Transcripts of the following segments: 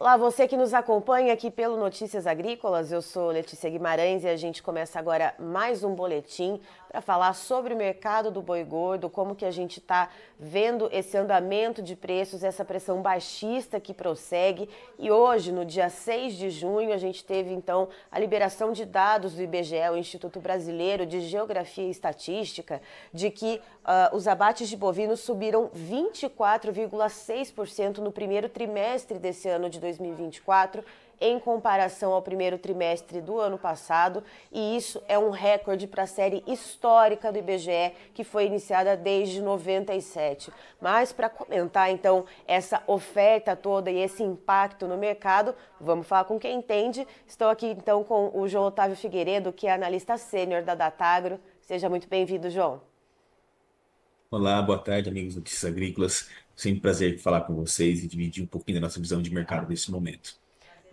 Olá, você que nos acompanha aqui pelo Notícias Agrícolas, eu sou Letícia Guimarães e a gente começa agora mais um boletim para falar sobre o mercado do boi gordo, como que a gente está vendo esse andamento de preços, essa pressão baixista que prossegue. E hoje, no dia 6 de junho, a gente teve então a liberação de dados do IBGE, o Instituto Brasileiro de Geografia e Estatística, de que uh, os abates de bovinos subiram 24,6% no primeiro trimestre desse ano de 2020. 2024 em comparação ao primeiro trimestre do ano passado, e isso é um recorde para a série histórica do IBGE, que foi iniciada desde 97. Mas para comentar então essa oferta toda e esse impacto no mercado, vamos falar com quem entende. Estou aqui então com o João Otávio Figueiredo, que é analista sênior da Datagro. Seja muito bem-vindo, João. Olá, boa tarde, amigos Notícias Agrícolas. Sempre prazer falar com vocês e dividir um pouquinho da nossa visão de mercado nesse momento.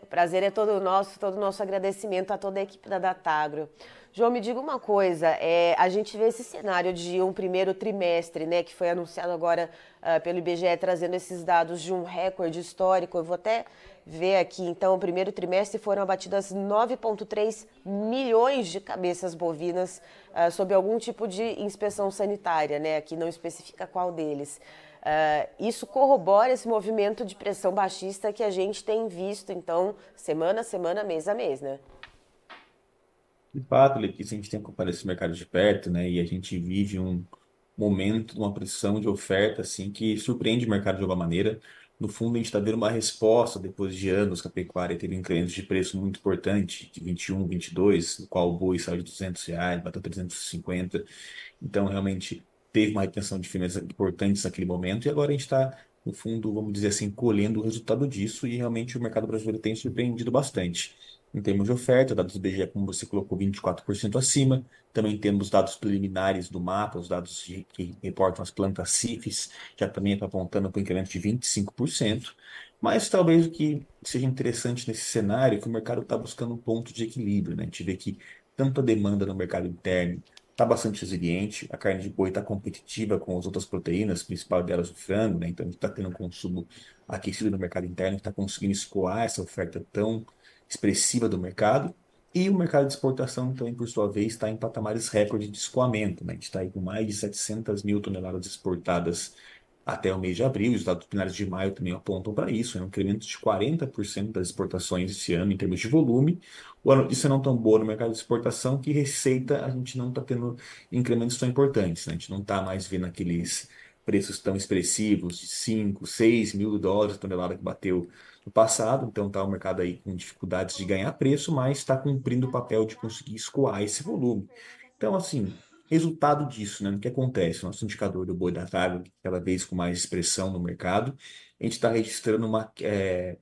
O prazer é todo nosso, todo nosso agradecimento a toda a equipe da Datagro. João, me diga uma coisa, é, a gente vê esse cenário de um primeiro trimestre, né, que foi anunciado agora uh, pelo IBGE, trazendo esses dados de um recorde histórico. Eu vou até ver aqui, então, o primeiro trimestre foram abatidas 9,3 milhões de cabeças bovinas uh, sob algum tipo de inspeção sanitária, né, aqui não especifica qual deles. Uh, isso corrobora esse movimento de pressão baixista que a gente tem visto, então, semana a semana, mês a mês, né? De fato, Letícia, a gente tem que esse mercado de perto, né? E a gente vive um momento, uma pressão de oferta, assim, que surpreende o mercado de alguma maneira. No fundo, a gente está vendo uma resposta depois de anos que a pecuária teve um incremento de preço muito importante, de 21, 22, no qual o boi saiu de 200 reais, bateu 350. Então, realmente, teve uma retenção de finanças importantes naquele momento e agora a gente está, no fundo, vamos dizer assim, colhendo o resultado disso e realmente o mercado brasileiro tem surpreendido bastante. Em termos de oferta, dados do IBGE, como você colocou, 24% acima. Também temos dados preliminares do mapa, os dados de, que reportam as plantas CIFs, já também está apontando para um incremento de 25%. Mas talvez o que seja interessante nesse cenário é que o mercado está buscando um ponto de equilíbrio. Né? A gente vê que tanto a demanda no mercado interno, está bastante resiliente, a carne de boi está competitiva com as outras proteínas, principal delas o frango, né? Então a gente está tendo um consumo aquecido no mercado interno, está conseguindo escoar essa oferta tão expressiva do mercado. E o mercado de exportação também, por sua vez, está em patamares recorde de escoamento. Né? A gente está aí com mais de 700 mil toneladas exportadas até o mês de abril, os dados finais de maio também apontam para isso, é um incremento de 40% das exportações esse ano em termos de volume. O notícia não tão boa no mercado de exportação que receita a gente não está tendo incrementos tão importantes, né? a gente não está mais vendo aqueles preços tão expressivos de 5, 6 mil dólares por tonelada que bateu no passado, então está o mercado aí com dificuldades de ganhar preço, mas está cumprindo o papel de conseguir escoar esse volume. Então, assim, resultado disso, né? O que acontece? Nosso indicador do boi da tarde, cada vez com mais expressão no mercado, a gente está registrando uma, é,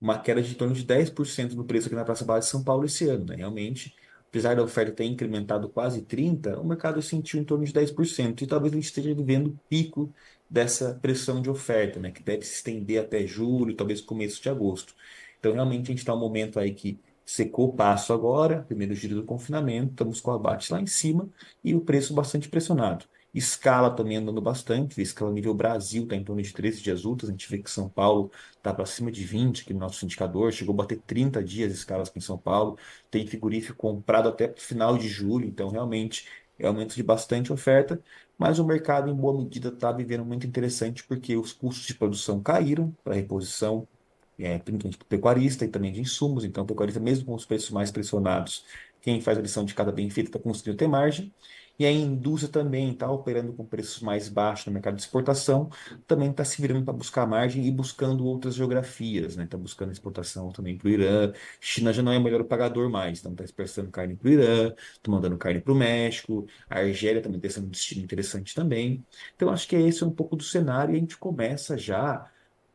uma queda de torno de 10% no preço aqui na Praça Baixa de São Paulo esse ano, né? Realmente, apesar da oferta ter incrementado quase 30%, o mercado sentiu em torno de 10%, e talvez a gente esteja vivendo o pico dessa pressão de oferta, né? Que deve se estender até julho, talvez começo de agosto. Então, realmente, a gente está num momento aí que secou o passo agora, primeiro giro do confinamento, estamos com o abate lá em cima e o preço bastante pressionado. Escala também andando bastante, escala nível Brasil está em torno de 13 dias úteis, a gente vê que São Paulo está para cima de 20, que no nosso indicador chegou a bater 30 dias escalas aqui em São Paulo, tem frigorífico comprado até o final de julho, então realmente é aumento de bastante oferta, mas o mercado em boa medida está vivendo muito interessante porque os custos de produção caíram para reposição, é, principalmente pecuarista e também de insumos. Então, o pecuarista, mesmo com os preços mais pressionados, quem faz a lição de cada bem está conseguindo ter margem. E a indústria também está operando com preços mais baixos no mercado de exportação, também está se virando para buscar margem e buscando outras geografias, né? Está buscando exportação também para o Irã. China já não é o melhor pagador mais, então está exportando carne para o Irã, está mandando carne para o México, a Argélia também está sendo um destino interessante também. Então, acho que é esse é um pouco do cenário e a gente começa já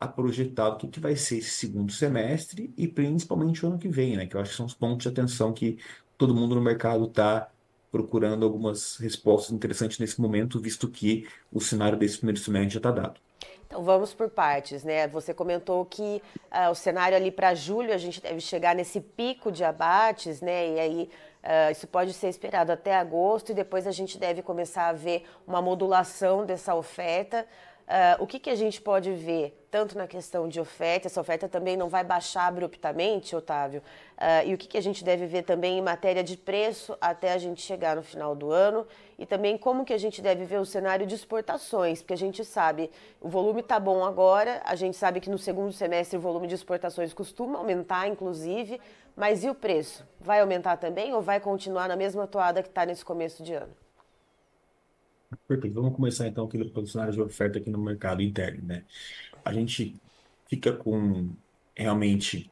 a projetar o que, que vai ser esse segundo semestre e principalmente o ano que vem, né? Que eu acho que são os pontos de atenção que todo mundo no mercado está procurando algumas respostas interessantes nesse momento, visto que o cenário desse primeiro semestre já está dado. Então vamos por partes, né? Você comentou que uh, o cenário ali para julho a gente deve chegar nesse pico de abates, né? E aí uh, isso pode ser esperado até agosto e depois a gente deve começar a ver uma modulação dessa oferta. Uh, o que, que a gente pode ver, tanto na questão de oferta, essa oferta também não vai baixar abruptamente, Otávio, uh, e o que, que a gente deve ver também em matéria de preço até a gente chegar no final do ano, e também como que a gente deve ver o cenário de exportações, porque a gente sabe, o volume está bom agora, a gente sabe que no segundo semestre o volume de exportações costuma aumentar, inclusive, mas e o preço? Vai aumentar também ou vai continuar na mesma toada que está nesse começo de ano? Perfeito. Vamos começar então aquele pelo cenário de oferta aqui no mercado interno, né? A gente fica com realmente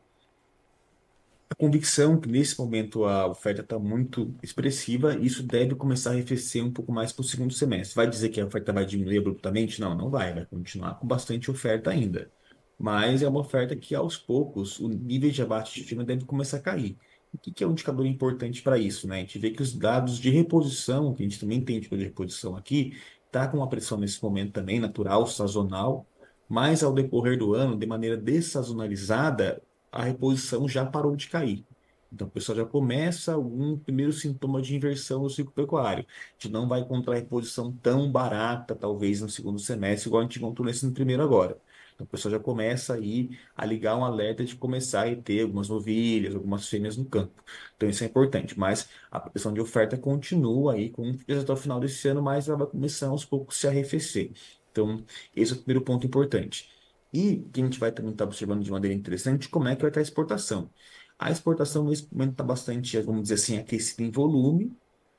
a convicção que nesse momento a oferta está muito expressiva, e isso deve começar a arrefecer um pouco mais para o segundo semestre. Vai dizer que a oferta vai diminuir abruptamente? Não, não vai, vai continuar com bastante oferta ainda. Mas é uma oferta que aos poucos o nível de abate de firma deve começar a cair. O que, é um indicador importante para isso? Né? A gente vê que os dados de reposição, que a gente também tem tipo de reposição aqui, está com uma pressão nesse momento também, natural, sazonal, mas ao decorrer do ano, de maneira dessazonalizada, a reposição já parou de cair. Então, o pessoal já começa algum primeiro sintoma de inversão no ciclo pecuário. A gente não vai encontrar reposição tão barata, talvez, no segundo semestre, igual a gente encontrou nesse no primeiro agora. Então, o pessoal já começa aí a ligar um alerta de começar a ter algumas novilhas, algumas fêmeas no campo. Então, isso é importante. Mas a pressão de oferta continua aí com até tá o final desse ano, mas ela vai começar aos poucos a se arrefecer. Então, esse é o primeiro ponto importante. E que a gente vai também estar tá observando de maneira interessante como é que vai estar a exportação. A exportação nesse momento está bastante, vamos dizer assim, aquecida em volume,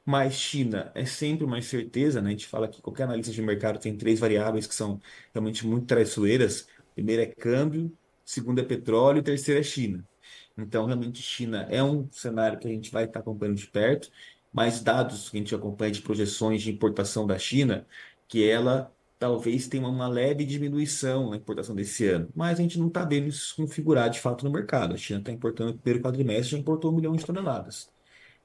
mas China é sempre uma incerteza, né? A gente fala que qualquer analista de mercado tem três variáveis que são realmente muito traiçoeiras. Primeiro é câmbio, segundo é petróleo e terceiro é China. Então, realmente, China é um cenário que a gente vai estar acompanhando de perto, mas dados que a gente acompanha de projeções de importação da China, que ela talvez tenha uma leve diminuição na importação desse ano, mas a gente não está vendo isso configurar de fato no mercado. A China está importando no primeiro quadrimestre, já importou um milhão de toneladas.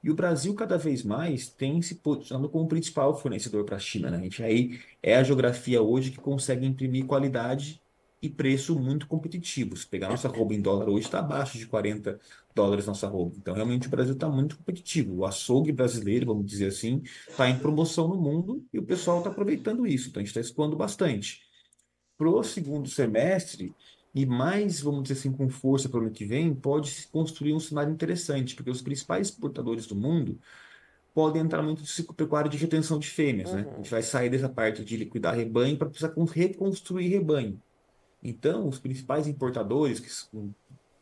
E o Brasil, cada vez mais, tem se posicionando como o principal fornecedor para a China. Né? A gente aí é a geografia hoje que consegue imprimir qualidade e preço muito competitivos. Pegar nossa roupa em dólar hoje está abaixo de 40 dólares nossa roupa. Então, realmente, o Brasil está muito competitivo. O açougue brasileiro, vamos dizer assim, está em promoção no mundo e o pessoal está aproveitando isso. Então, a gente está expondo bastante. Para o segundo semestre, e mais, vamos dizer assim, com força para o ano que vem, pode se construir um cenário interessante, porque os principais exportadores do mundo podem entrar muito no ciclo pecuário de retenção de fêmeas, uhum. né? A gente uhum. vai sair dessa parte de liquidar rebanho para precisar reconstruir rebanho. Então, os principais importadores, que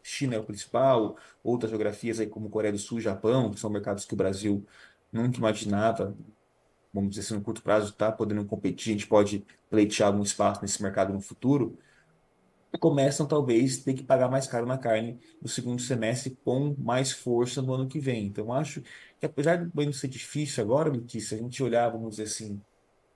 China é o principal, outras geografias aí como Coreia do Sul, Japão, que são mercados que o Brasil nunca imaginava, vamos dizer assim, no curto prazo, tá podendo competir, a gente pode pleitear algum espaço nesse mercado no futuro começam talvez ter que pagar mais caro na carne no segundo semestre com mais força no ano que vem. Então acho que apesar do banho ser difícil agora, Letícia, a gente olhar, vamos dizer assim,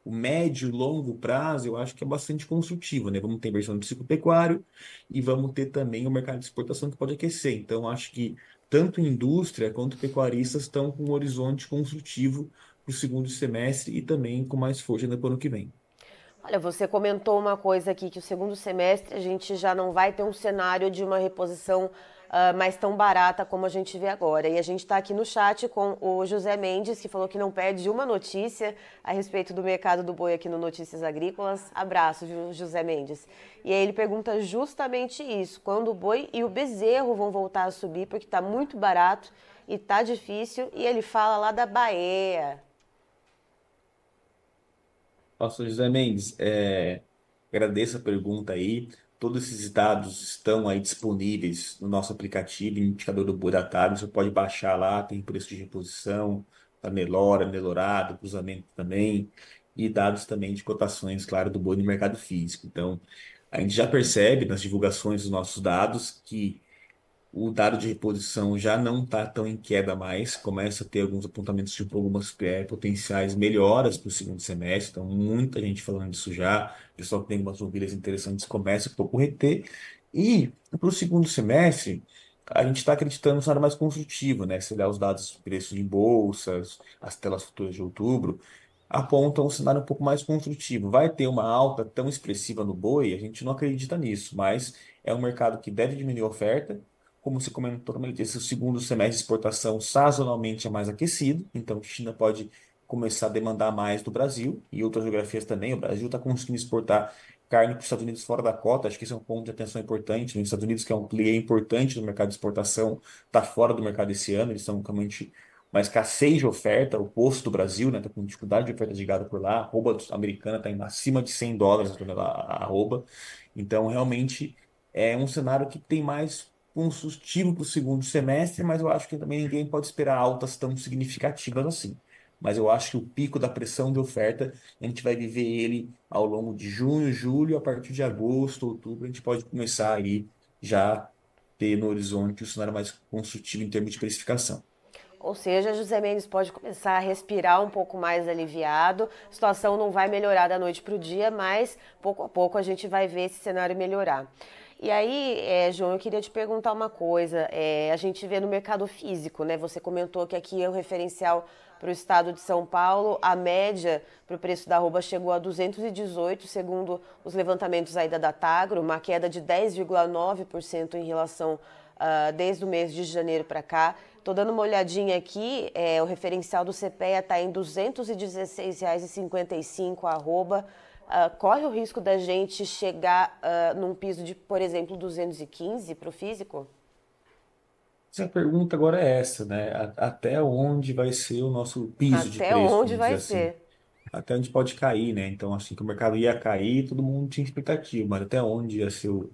o médio e longo prazo, eu acho que é bastante construtivo, né? Vamos ter versão ciclo psicopecuário e vamos ter também o mercado de exportação que pode aquecer. Então acho que tanto indústria quanto pecuaristas estão com um horizonte construtivo para o segundo semestre e também com mais força ainda para o ano que vem. Olha, você comentou uma coisa aqui que o segundo semestre a gente já não vai ter um cenário de uma reposição uh, mais tão barata como a gente vê agora. E a gente está aqui no chat com o José Mendes, que falou que não perde uma notícia a respeito do mercado do boi aqui no Notícias Agrícolas. Abraço, José Mendes. E aí ele pergunta justamente isso: quando o boi e o bezerro vão voltar a subir, porque está muito barato e está difícil. E ele fala lá da Bahia. Pastor José Mendes, é, agradeço a pergunta aí. Todos esses dados estão aí disponíveis no nosso aplicativo, indicador do Tarde. Você pode baixar lá, tem preço de reposição, da tá Nelora, Nelorado, é cruzamento também, e dados também de cotações, claro, do boi no mercado físico. Então, a gente já percebe nas divulgações dos nossos dados que o dado de reposição já não está tão em queda mais, começa a ter alguns apontamentos de algumas é, potenciais melhoras para o segundo semestre, então muita gente falando disso já, pessoal que tem algumas mobilhas interessantes começa a correr reter, e para o segundo semestre, a gente está acreditando no cenário mais construtivo, né? Se olhar os dados de preços de bolsas, as telas futuras de outubro, apontam um cenário um pouco mais construtivo. Vai ter uma alta tão expressiva no boi, a gente não acredita nisso, mas é um mercado que deve diminuir a oferta como você comentou esse segundo semestre de exportação sazonalmente é mais aquecido, então China pode começar a demandar mais do Brasil e outras geografias também. O Brasil está conseguindo exportar carne para os Estados Unidos fora da cota, acho que esse é um ponto de atenção importante. Né? Os Estados Unidos, que é um cliente importante do mercado de exportação, está fora do mercado esse ano, eles estão realmente uma escassez de oferta, o posto do Brasil está né, tá com dificuldade de oferta de gado por lá, a arroba americana está acima de 100 dólares né? a arroba, então realmente é um cenário que tem mais um sustivo para o segundo semestre, mas eu acho que também ninguém pode esperar altas tão significativas assim. Mas eu acho que o pico da pressão de oferta, a gente vai viver ele ao longo de junho, julho, a partir de agosto, outubro, a gente pode começar aí já ter no horizonte o cenário mais construtivo em termos de precificação. Ou seja, José Mendes pode começar a respirar um pouco mais aliviado. A situação não vai melhorar da noite para o dia, mas pouco a pouco a gente vai ver esse cenário melhorar. E aí, é, João, eu queria te perguntar uma coisa. É, a gente vê no mercado físico, né? Você comentou que aqui é o um referencial para o estado de São Paulo. A média para o preço da arroba chegou a 218, segundo os levantamentos aí da Datagro, uma queda de 10,9% em relação uh, desde o mês de janeiro para cá. Estou dando uma olhadinha aqui, é, o referencial do CPEA está em R$ 216,55 arroba uh, corre o risco da gente chegar uh, num piso de, por exemplo, 215 para o físico? A pergunta agora é essa, né? Até onde vai ser o nosso piso Até de preço? Até onde vai assim. ser? Até onde pode cair, né? Então, assim que o mercado ia cair, todo mundo tinha expectativa, mas até onde ia ser o,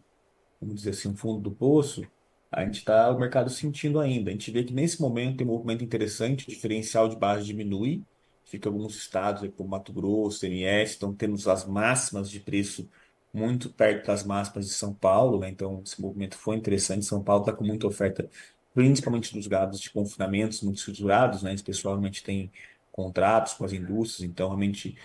vamos dizer assim, o fundo do poço, a gente está o mercado sentindo ainda. A gente vê que nesse momento tem um movimento interessante, o diferencial de base diminui, fica alguns estados, como é Mato Grosso, MS, então temos as máximas de preço muito perto das máximas de São Paulo, né? então esse movimento foi interessante. São Paulo está com muita oferta, principalmente nos gados de confinamentos muito estruturados, né? esse pessoal realmente tem contratos com as indústrias, então realmente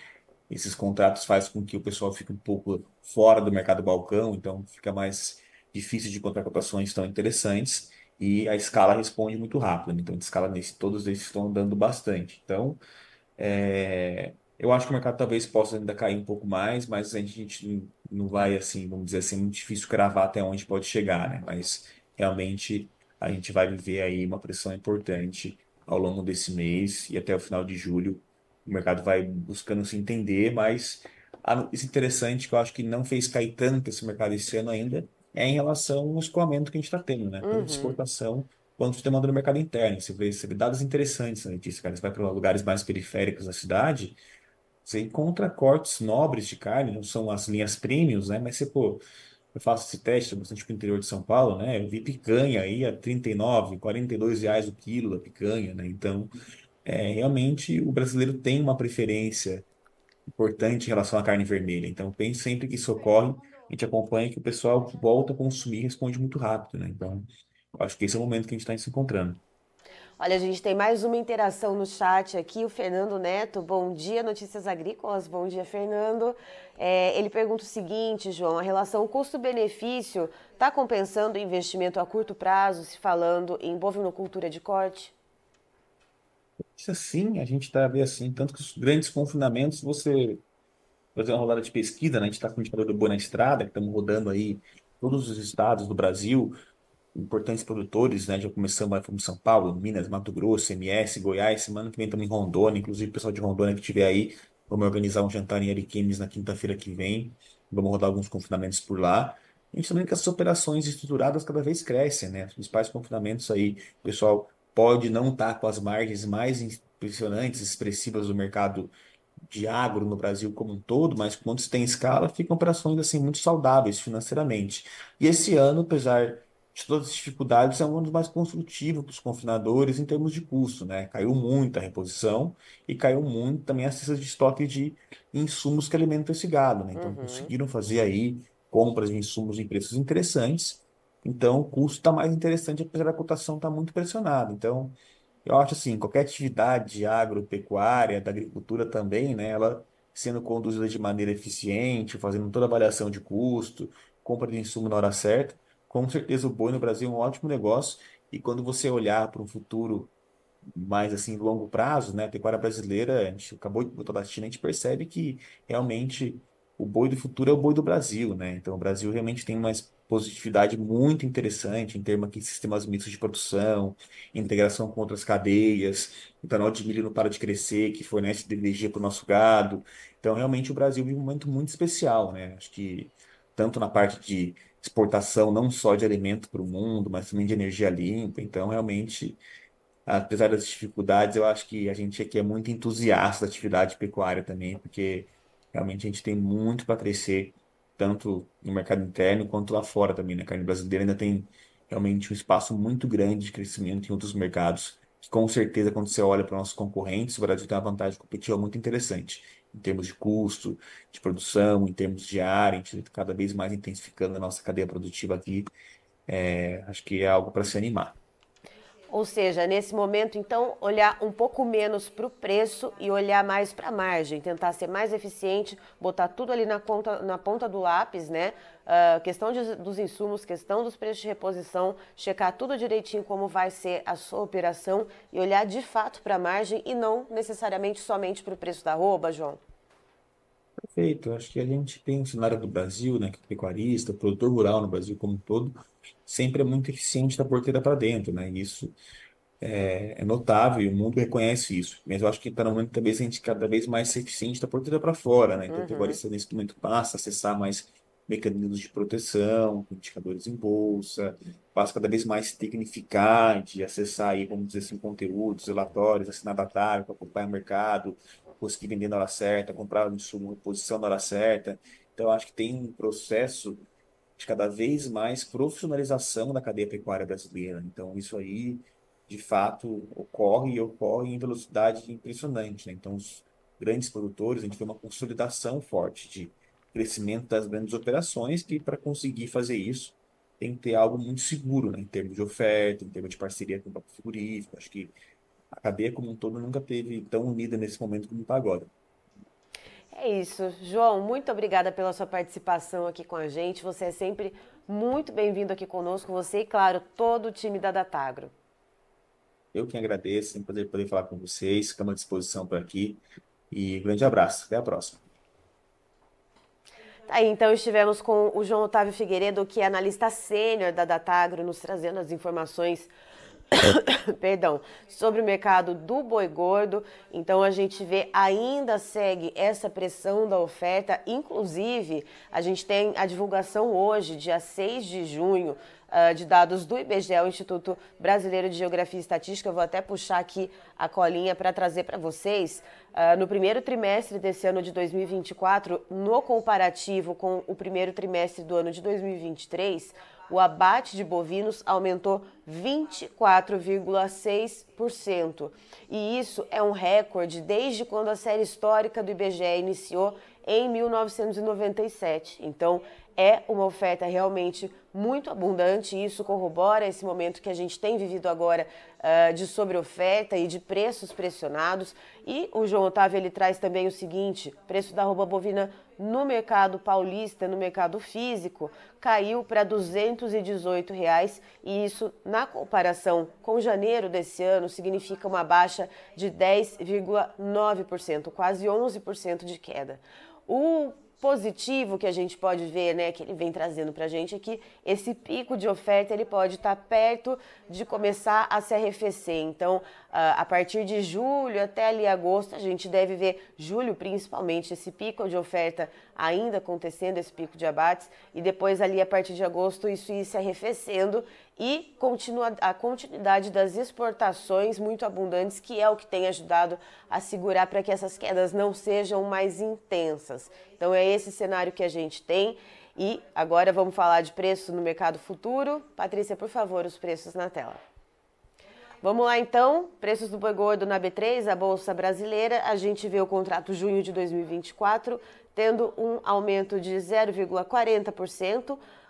esses contratos faz com que o pessoal fique um pouco fora do mercado balcão, então fica mais difícil de encontrar cotações tão interessantes e a escala responde muito rápido, né? então a escala nesse, todos eles estão dando bastante. Então, é, eu acho que o mercado talvez possa ainda cair um pouco mais, mas a gente não vai, assim, vamos dizer assim, é muito difícil cravar até onde pode chegar, né? Mas realmente a gente vai viver aí uma pressão importante ao longo desse mês e até o final de julho. O mercado vai buscando se entender, mas isso interessante que eu acho que não fez cair tanto esse mercado esse ano ainda é em relação ao escoamento que a gente está tendo, né? Uhum. Toda exportação quanto de demanda no mercado interno. Você vê, você vê dados interessantes na né, notícia, cara. Você vai para lugares mais periféricos da cidade, você encontra cortes nobres de carne, não são as linhas premiums, né? Mas você, pô, eu faço esse teste bastante para o interior de São Paulo, né? Eu vi picanha aí a 39, 42 reais o quilo a picanha, né? Então, é, realmente o brasileiro tem uma preferência importante em relação à carne vermelha. Então, pense sempre que isso ocorre, a gente acompanha que o pessoal volta a consumir e responde muito rápido, né? Então, Acho que esse é o momento que a gente está se encontrando. Olha, a gente tem mais uma interação no chat aqui. O Fernando Neto, bom dia, Notícias Agrícolas. Bom dia, Fernando. É, ele pergunta o seguinte, João: a relação custo-benefício está compensando o investimento a curto prazo, se falando em bovinocultura de corte? Sim, a gente está vendo assim, tanto que os grandes confinamentos, você fazer uma rodada de pesquisa, né? a gente está com o indicador do Boa na Estrada, que estamos rodando aí todos os estados do Brasil, importantes produtores, né? Já começamos, fomos São Paulo, Minas, Mato Grosso, MS, Goiás, semana que vem também Rondônia, inclusive o pessoal de Rondônia que estiver aí, vamos organizar um jantar em Ariquemes na quinta-feira que vem, vamos rodar alguns confinamentos por lá. A gente também que essas operações estruturadas cada vez crescem, né? Os principais confinamentos aí, o pessoal pode não estar tá com as margens mais impressionantes, expressivas do mercado de agro no Brasil como um todo, mas quando se tem escala, ficam operações assim muito saudáveis financeiramente. E esse ano, apesar de todas as dificuldades, é um ano mais construtivo para os confinadores em termos de custo, né? Caiu muito a reposição e caiu muito também as cestas de estoque de insumos que alimentam esse gado, né? Então uhum. conseguiram fazer aí compras de insumos em preços interessantes. Então o custo está mais interessante, apesar da cotação estar tá muito pressionada. Então eu acho assim, qualquer atividade agropecuária, da agricultura também, né? Ela sendo conduzida de maneira eficiente, fazendo toda a avaliação de custo, compra de insumo na hora certa, com certeza o boi no Brasil é um ótimo negócio e quando você olhar para um futuro mais assim longo prazo, né, a pecuária brasileira, a gente acabou de botar da China, a gente percebe que realmente o boi do futuro é o boi do Brasil, né? Então o Brasil realmente tem uma positividade muito interessante em termos de sistemas mistos de produção, integração com outras cadeias, o etanol de milho não para de crescer, que fornece energia para o nosso gado. Então, realmente, o Brasil vive um momento muito especial, né? Acho que tanto na parte de exportação não só de alimento para o mundo, mas também de energia limpa. Então, realmente, apesar das dificuldades, eu acho que a gente aqui é muito entusiasta da atividade pecuária também, porque realmente a gente tem muito para crescer, tanto no mercado interno quanto lá fora também. Né? A carne brasileira ainda tem realmente um espaço muito grande de crescimento em outros mercados. Que com certeza, quando você olha para nossos concorrentes, o Brasil tem uma vantagem competitiva muito interessante em termos de custo, de produção, em termos de área, a gente está cada vez mais intensificando a nossa cadeia produtiva aqui. É, acho que é algo para se animar. Ou seja, nesse momento, então, olhar um pouco menos para o preço e olhar mais para a margem, tentar ser mais eficiente, botar tudo ali na, conta, na ponta do lápis, né? uh, questão de, dos insumos, questão dos preços de reposição, checar tudo direitinho como vai ser a sua operação e olhar de fato para a margem e não necessariamente somente para o preço da roupa, João? Perfeito. Acho que a gente tem um cenário do Brasil, né, que o é pecuarista, o produtor rural no Brasil como um todo, sempre é muito eficiente da porteira para dentro, né? Isso é, é, notável e o mundo reconhece isso. Mas eu acho que está no momento talvez a gente cada vez mais eficiente da porteira para fora, né? Então uhum. o pecuarista nesse momento passa a acessar mais mecanismos de proteção, indicadores em bolsa, passa cada vez mais tecnificar, de acessar aí, vamos dizer assim, conteúdos, relatórios, assinar datário para acompanhar o mercado, conseguir vender na hora certa, comprar o insumo, posição na hora certa. Então, acho que tem um processo de cada vez mais profissionalização da cadeia pecuária brasileira. Então, isso aí, de fato, ocorre e ocorre em velocidade impressionante. Né? Então, os grandes produtores, a gente vê uma consolidação forte de crescimento das grandes operações, que para conseguir fazer isso tem que ter algo muito seguro, né, em termos de oferta, em termos de parceria com o próprio figurífico. Acho que a cadeia como um todo nunca teve tão unida nesse momento como está agora. É isso. João, muito obrigada pela sua participação aqui com a gente. Você é sempre muito bem-vindo aqui conosco, você e, claro, todo o time da Datagro. Eu que agradeço em é poder, poder falar com vocês, ficamos à disposição por aqui. E grande abraço, até a próxima. Aí então estivemos com o João Otávio Figueiredo, que é analista sênior da Datagro, nos trazendo as informações perdão, sobre o mercado do boi gordo. Então a gente vê ainda segue essa pressão da oferta, inclusive a gente tem a divulgação hoje, dia 6 de junho, uh, de dados do IBGE, o Instituto Brasileiro de Geografia e Estatística. Eu vou até puxar aqui a colinha para trazer para vocês. Uh, no primeiro trimestre desse ano de 2024, no comparativo com o primeiro trimestre do ano de 2023, o abate de bovinos aumentou 24,6%. E isso é um recorde desde quando a série histórica do IBGE iniciou em 1997. Então, é uma oferta realmente muito abundante e isso corrobora esse momento que a gente tem vivido agora uh, de sobreoferta e de preços pressionados. E o João Otávio ele traz também o seguinte: preço da roupa bovina no mercado paulista, no mercado físico, caiu para R$ 218 reais, e isso na comparação com janeiro desse ano significa uma baixa de 10,9%, quase 11% de queda. O positivo que a gente pode ver, né, que ele vem trazendo para a gente é que esse pico de oferta ele pode estar tá perto de começar a se arrefecer. Então, ah, a partir de julho até ali agosto, a gente deve ver julho principalmente esse pico de oferta ainda acontecendo, esse pico de abates, e depois ali a partir de agosto isso ir se arrefecendo e continua, a continuidade das exportações muito abundantes, que é o que tem ajudado a segurar para que essas quedas não sejam mais intensas. Então é esse cenário que a gente tem. E agora vamos falar de preço no mercado futuro. Patrícia, por favor, os preços na tela. Vamos lá então, preços do boi gordo na B3, a bolsa brasileira. A gente vê o contrato junho de 2024 tendo um aumento de 0,40%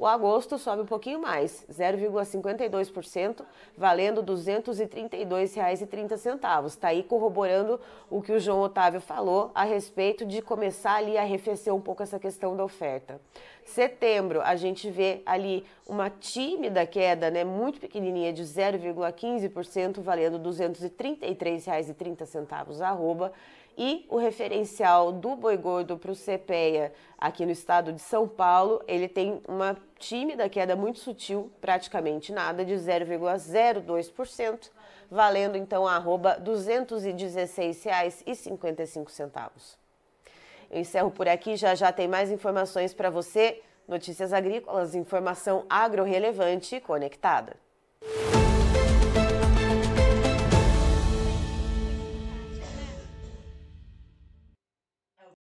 O agosto sobe um pouquinho mais, 0,52%, valendo R$ 232,30. Está aí corroborando o que o João Otávio falou a respeito de começar ali a arrefecer um pouco essa questão da oferta. Setembro, a gente vê ali uma tímida queda, né, muito pequenininha, de 0,15%, valendo R$ 233,30 e o referencial do boi gordo para o CPEA aqui no estado de São Paulo, ele tem uma tímida queda muito sutil, praticamente nada, de 0,02%, valendo então a arroba R$ 216,55. Eu encerro por aqui, já já tem mais informações para você, notícias agrícolas, informação agro relevante conectada.